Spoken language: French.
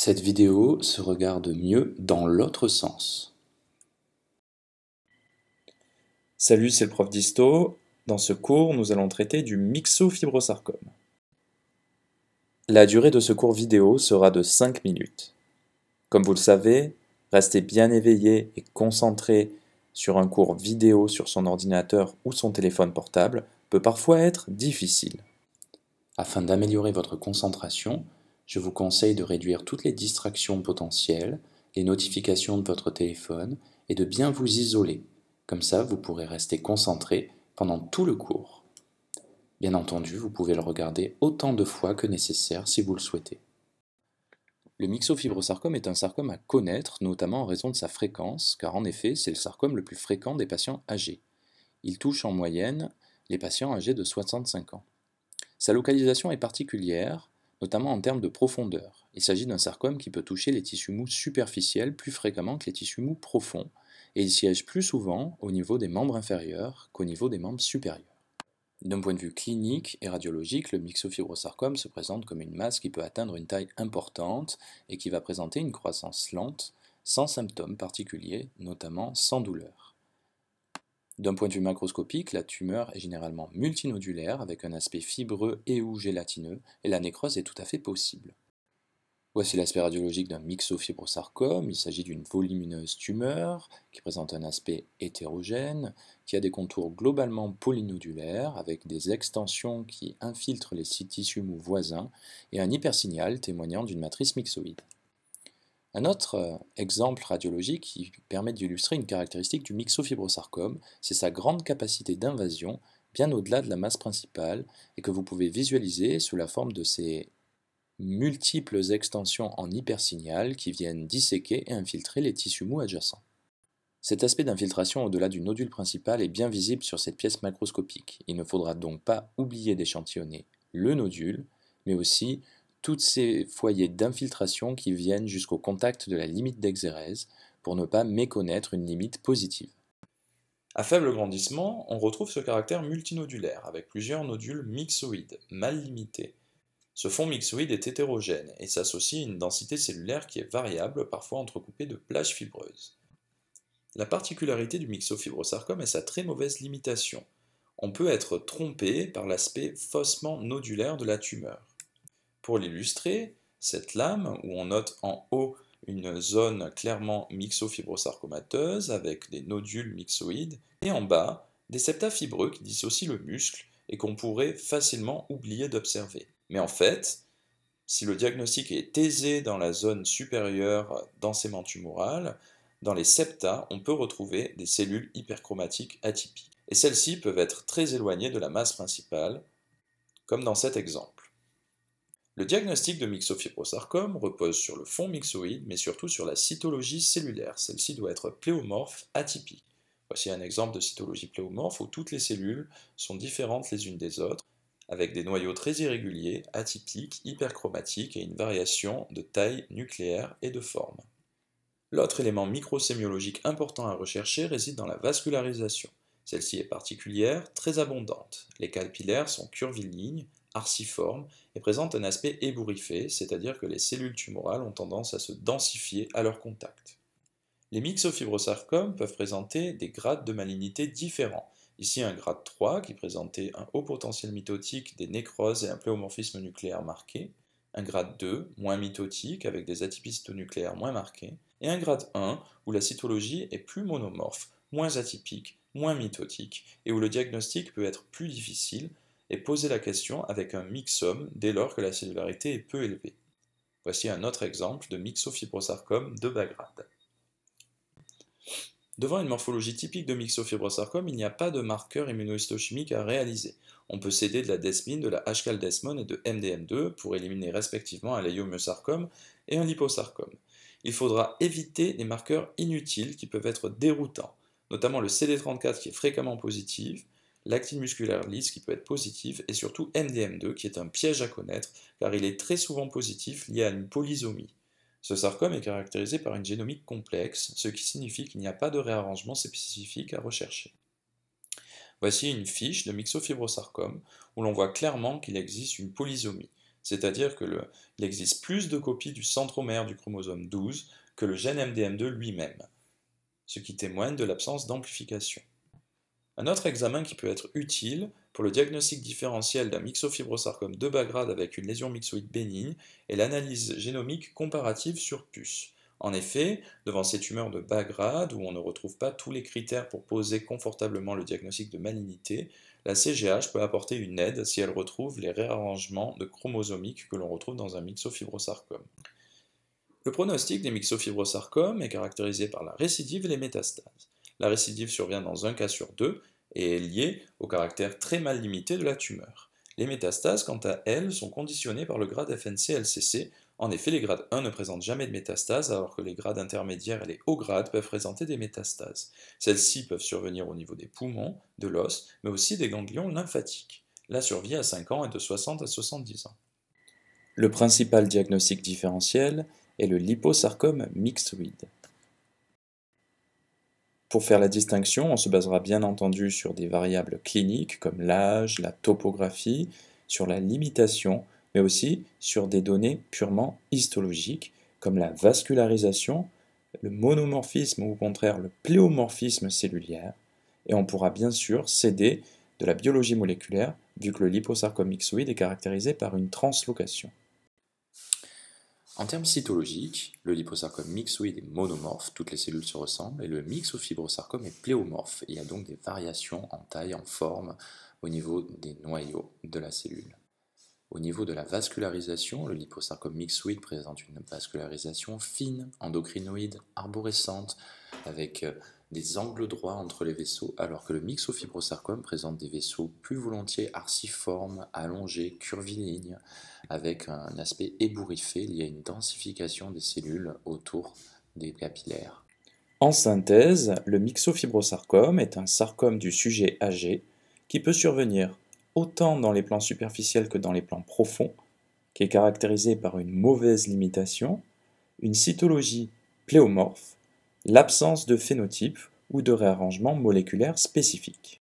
Cette vidéo se regarde mieux dans l'autre sens. Salut, c'est le prof d'ISTO. Dans ce cours, nous allons traiter du myxofibrosarcome. La durée de ce cours vidéo sera de 5 minutes. Comme vous le savez, rester bien éveillé et concentré sur un cours vidéo sur son ordinateur ou son téléphone portable peut parfois être difficile. Afin d'améliorer votre concentration, je vous conseille de réduire toutes les distractions potentielles, les notifications de votre téléphone et de bien vous isoler. Comme ça, vous pourrez rester concentré pendant tout le cours. Bien entendu, vous pouvez le regarder autant de fois que nécessaire si vous le souhaitez. Le myxofibrosarcome est un sarcome à connaître, notamment en raison de sa fréquence, car en effet, c'est le sarcome le plus fréquent des patients âgés. Il touche en moyenne les patients âgés de 65 ans. Sa localisation est particulière, notamment en termes de profondeur. Il s'agit d'un sarcome qui peut toucher les tissus mous superficiels plus fréquemment que les tissus mous profonds, et il siège plus souvent au niveau des membres inférieurs qu'au niveau des membres supérieurs. D'un point de vue clinique et radiologique, le myxofibrosarcome se présente comme une masse qui peut atteindre une taille importante et qui va présenter une croissance lente, sans symptômes particuliers, notamment sans douleur. D'un point de vue macroscopique, la tumeur est généralement multinodulaire avec un aspect fibreux et ou gélatineux, et la nécrose est tout à fait possible. Voici l'aspect radiologique d'un myxofibrosarcome. Il s'agit d'une volumineuse tumeur qui présente un aspect hétérogène, qui a des contours globalement polynodulaires avec des extensions qui infiltrent les tissus mous voisins et un hypersignal témoignant d'une matrice myxoïde. Un autre euh, exemple radiologique qui permet d'illustrer une caractéristique du myxofibrosarcome, c'est sa grande capacité d'invasion, bien au-delà de la masse principale, et que vous pouvez visualiser sous la forme de ces multiples extensions en hypersignal qui viennent disséquer et infiltrer les tissus mous adjacents. Cet aspect d'infiltration au-delà du nodule principal est bien visible sur cette pièce macroscopique. Il ne faudra donc pas oublier d'échantillonner le nodule, mais aussi toutes ces foyers d'infiltration qui viennent jusqu'au contact de la limite d'exérèse pour ne pas méconnaître une limite positive. À faible grandissement, on retrouve ce caractère multinodulaire avec plusieurs nodules mixoïdes, mal limités. Ce fond mixoïde est hétérogène et s'associe à une densité cellulaire qui est variable, parfois entrecoupée de plages fibreuses. La particularité du mixofibrosarcome est sa très mauvaise limitation. On peut être trompé par l'aspect faussement nodulaire de la tumeur. Pour l'illustrer, cette lame, où on note en haut une zone clairement myxofibrosarcomateuse avec des nodules myxoïdes, et en bas, des septa fibreux qui dissocient le muscle et qu'on pourrait facilement oublier d'observer. Mais en fait, si le diagnostic est aisé dans la zone supérieure densément tumorale, dans les septa, on peut retrouver des cellules hyperchromatiques atypiques. Et celles-ci peuvent être très éloignées de la masse principale, comme dans cet exemple. Le diagnostic de myxofibrosarcome repose sur le fond myxoïde, mais surtout sur la cytologie cellulaire. Celle-ci doit être pléomorphe atypique. Voici un exemple de cytologie pléomorphe où toutes les cellules sont différentes les unes des autres, avec des noyaux très irréguliers, atypiques, hyperchromatiques et une variation de taille nucléaire et de forme. L'autre élément microsémiologique important à rechercher réside dans la vascularisation. Celle-ci est particulière, très abondante. Les capillaires sont curvilignes, arciforme et présente un aspect ébouriffé, c'est-à-dire que les cellules tumorales ont tendance à se densifier à leur contact. Les myxofibrosarcomes peuvent présenter des grades de malignité différents. Ici un grade 3 qui présentait un haut potentiel mitotique, des nécroses et un pléomorphisme nucléaire marqué, un grade 2 moins mitotique avec des atypies nucléaires moins marquées, et un grade 1 où la cytologie est plus monomorphe, moins atypique, moins mitotique, et où le diagnostic peut être plus difficile et poser la question avec un mixome dès lors que la cellularité est peu élevée. Voici un autre exemple de mixofibrosarcome de Bagrade. Devant une morphologie typique de mixofibrosarcome, il n'y a pas de marqueur immunohistochimique à réaliser. On peut céder de la desmine, de la H-caldesmone et de MDM2 pour éliminer respectivement un leiomyosarcome et un liposarcome. Il faudra éviter les marqueurs inutiles qui peuvent être déroutants, notamment le CD34 qui est fréquemment positif, l'actine musculaire lisse qui peut être positive, et surtout MDM2 qui est un piège à connaître car il est très souvent positif lié à une polysomie. Ce sarcome est caractérisé par une génomique complexe, ce qui signifie qu'il n'y a pas de réarrangement spécifique à rechercher. Voici une fiche de myxofibrosarcome où l'on voit clairement qu'il existe une polysomie, c'est-à-dire qu'il existe plus de copies du centromère du chromosome 12 que le gène MDM2 lui-même, ce qui témoigne de l'absence d'amplification. Un autre examen qui peut être utile pour le diagnostic différentiel d'un myxofibrosarcome de bas grade avec une lésion myxoïde bénigne est l'analyse génomique comparative sur puce. En effet, devant ces tumeurs de bas grade, où on ne retrouve pas tous les critères pour poser confortablement le diagnostic de malignité, la CGH peut apporter une aide si elle retrouve les réarrangements de chromosomiques que l'on retrouve dans un myxofibrosarcome. Le pronostic des myxofibrosarcomes est caractérisé par la récidive et les métastases la récidive survient dans un cas sur deux et est liée au caractère très mal limité de la tumeur. Les métastases, quant à elles, sont conditionnées par le grade FNC-LCC. En effet, les grades 1 ne présentent jamais de métastases, alors que les grades intermédiaires et les hauts grades peuvent présenter des métastases. Celles-ci peuvent survenir au niveau des poumons, de l'os, mais aussi des ganglions lymphatiques. La survie à 5 ans est de 60 à 70 ans. Le principal diagnostic différentiel est le liposarcome mixtoïde. Pour faire la distinction, on se basera bien entendu sur des variables cliniques comme l'âge, la topographie, sur la limitation, mais aussi sur des données purement histologiques comme la vascularisation, le monomorphisme ou au contraire le pléomorphisme cellulaire, et on pourra bien sûr s'aider de la biologie moléculaire vu que le liposarcomyxoïde est caractérisé par une translocation. En termes cytologiques, le liposarcome mixoïde est monomorphe, toutes les cellules se ressemblent, et le fibrosarcome est pléomorphe. Il y a donc des variations en taille, en forme, au niveau des noyaux de la cellule. Au niveau de la vascularisation, le liposarcome mixoïde présente une vascularisation fine, endocrinoïde, arborescente, avec euh, des angles droits entre les vaisseaux, alors que le myxofibrosarcome présente des vaisseaux plus volontiers arciformes, allongés, curvilignes, avec un aspect ébouriffé lié à une densification des cellules autour des capillaires. En synthèse, le myxofibrosarcome est un sarcome du sujet âgé qui peut survenir autant dans les plans superficiels que dans les plans profonds, qui est caractérisé par une mauvaise limitation, une cytologie pléomorphe, l'absence de phénotype ou de réarrangement moléculaire spécifique.